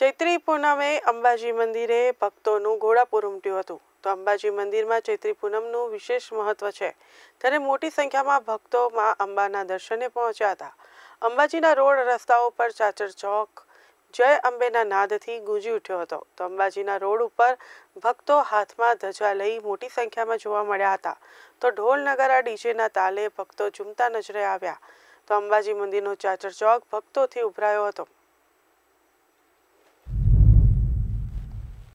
ચૈત્રી પૂનમે અંબાજી મંદિરે ભક્તોનું ઘોડાપુર ઉમટ્યું હતું તો અંબાજી મંદિરમાં ચૈત્રી પૂનમનું વિશેષ મહત્વ છે ત્યારે મોટી સંખ્યામાં ભક્તો ભક્તોમાં અંબાના દર્શને પહોંચ્યા હતા અંબાજીના રોડ રસ્તાઓ પર ચાચર ચોક જય અંબેના નાદથી ગુંજી ઉઠ્યો હતો તો અંબાજીના રોડ ઉપર ભક્તો હાથમાં ધજા લઈ મોટી સંખ્યામાં જોવા મળ્યા હતા તો ઢોલ નગારા ડીજેના તાલે ભક્તો ઝૂમતા નજરે આવ્યા તો અંબાજી મંદિરનો ચાચર ચોક ભક્તોથી ઉભરાયો હતો